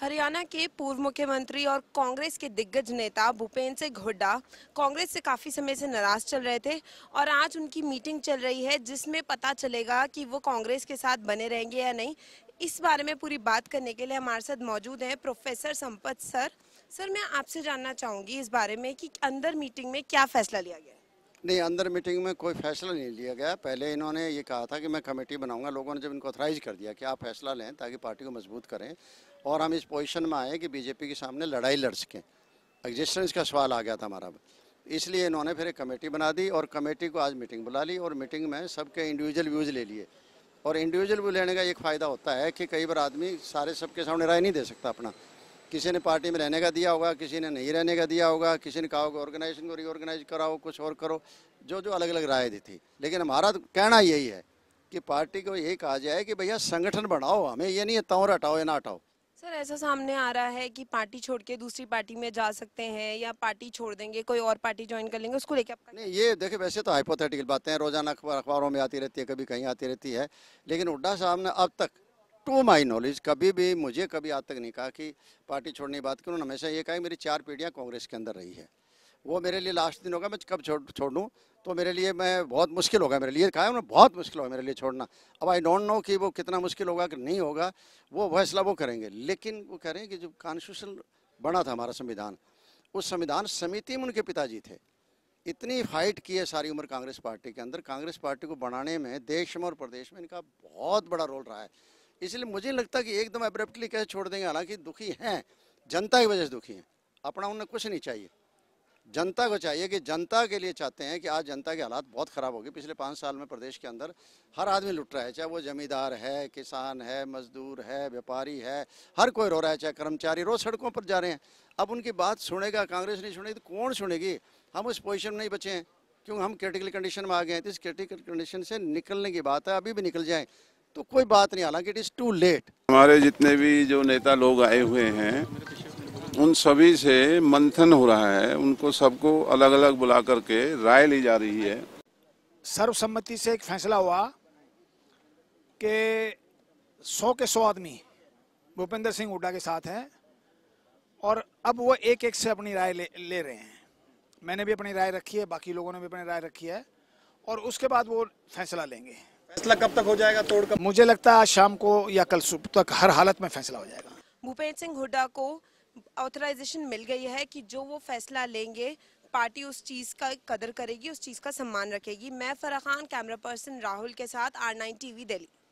हरियाणा के पूर्व मुख्यमंत्री और कांग्रेस के दिग्गज नेता भूपेंद्र सिंह हुड्डा कांग्रेस से काफ़ी समय से नाराज चल रहे थे और आज उनकी मीटिंग चल रही है जिसमें पता चलेगा कि वो कांग्रेस के साथ बने रहेंगे या नहीं इस बारे में पूरी बात करने के लिए हमारे साथ मौजूद हैं प्रोफेसर संपत सर सर मैं आपसे जानना चाहूँगी इस बारे में कि अंदर मीटिंग में क्या फैसला लिया गया नहीं अंदर मीटिंग में कोई फैसला नहीं लिया गया पहले इन्होंने ये कहा था कि मैं कमेटी बनाऊंगा लोगों ने जब इनको अथराइज कर दिया कि आप फैसला लें ताकि पार्टी को मजबूत करें और हम इस पोजीशन में आए कि बीजेपी के सामने लड़ाई लड़ सकें एग्जिस्टेंस का सवाल आ गया था हमारा इसलिए इन्होंने फिर एक कमेटी बना दी और कमेटी को आज मीटिंग बुला ली और मीटिंग में सबके इंडिविजुअल व्यूज़ ले लिए और इंडिविजुअल व्यू लेने का एक फ़ायदा होता है कि कई बार आदमी सारे सबके सामने राय नहीं दे सकता अपना किसी ने पार्टी में रहने का दिया होगा किसी ने नहीं रहने का दिया होगा किसी ने कहा होगा ऑर्गेनाइजेशन को रीऑर्गेनाइज कराओ कुछ और करो जो जो अलग अलग राय दी थी लेकिन हमारा तो कहना यही है कि पार्टी को यही कहा जाए कि भैया संगठन बढ़ाओ हमें ये नहीं है तौर हटाओ या ना हटाओ सर ऐसा सामने आ रहा है कि पार्टी छोड़ के दूसरी पार्टी में जा सकते हैं या पार्टी छोड़ देंगे कोई और पार्टी ज्वाइन कर लेंगे उसको लेके आप नहीं ये देखिए वैसे तो हाइपोथेटिकल बातें हैं रोजाना अखबारों में आती रहती है कभी कहीं आती रहती है लेकिन हुड्डा साहब ने अब तक टू माई नॉलेज कभी भी मुझे कभी आज तक नहीं कहा कि पार्टी छोड़ने की बात करूँ हमेशा ये कहा मेरी चार पीढ़ियाँ कांग्रेस के अंदर रही है वो मेरे लिए लास्ट दिन होगा मैं कब छोड़ छोड़ूँ तो मेरे लिए मैं बहुत मुश्किल होगा मेरे लिए कहा उन्होंने बहुत मुश्किल होगा मेरे लिए छोड़ना अब आई डोंट नो कि वो कितना मुश्किल होगा कि नहीं होगा वो फैसला वो करेंगे लेकिन वो कह रहे हैं कि जो कॉन्स्टिट्यूशन बना था हमारा संविधान उस संविधान समिति में उनके पिताजी थे इतनी फाइट की है सारी उम्र कांग्रेस पार्टी के अंदर कांग्रेस पार्टी को बनाने में देश में और प्रदेश में इनका बहुत बड़ा रोल रहा है इसलिए मुझे लगता कि एकदम एब्रप्टली कैसे छोड़ देंगे हालांकि दुखी हैं जनता की वजह से दुखी हैं अपना उन्हें कुछ नहीं चाहिए जनता को चाहिए कि जनता के लिए चाहते हैं कि आज जनता के हालात बहुत ख़राब हो गए पिछले पाँच साल में प्रदेश के अंदर हर आदमी लुट रहा है चाहे वो जमींदार है किसान है मजदूर है व्यापारी है हर कोई रो रहा है चाहे कर्मचारी रोज सड़कों पर जा रहे हैं अब उनकी बात सुनेगा कांग्रेस नहीं सुनेगी तो कौन सुनेगी हम उस पोजिशन में नहीं बचे हैं क्योंकि हम क्रिटिकल कंडीशन में आ गए हैं तो इस क्रिटिकल कंडीशन से निकलने की बात है अभी भी निकल जाएँ तो कोई बात नहीं हालांकि इट इज़ टू लेट हमारे जितने भी जो नेता लोग आए हुए हैं उन सभी से मंथन हो रहा है उनको सबको अलग अलग बुला करके राय ली जा रही है सर्वसम्मति से एक फैसला हुआ कि सौ के सौ आदमी भूपेंद्र सिंह हुडा के साथ हैं और अब वो एक एक से अपनी राय ले, ले रहे हैं मैंने भी अपनी राय रखी है बाकी लोगों ने भी अपनी राय रखी है और उसके बाद वो फैसला लेंगे फैसला कब तक हो जाएगा तोड़ कब मुझे लगता है आज शाम को या कल सुबह तक हर हालत में फैसला हो जाएगा भूपेंद्र सिंह हुड्डा को ऑथराइजेशन मिल गई है कि जो वो फैसला लेंगे पार्टी उस चीज़ का कदर करेगी उस चीज़ का सम्मान रखेगी मैं फराखान कैमरा पर्सन राहुल के साथ आर नाइन टीवी दिल्ली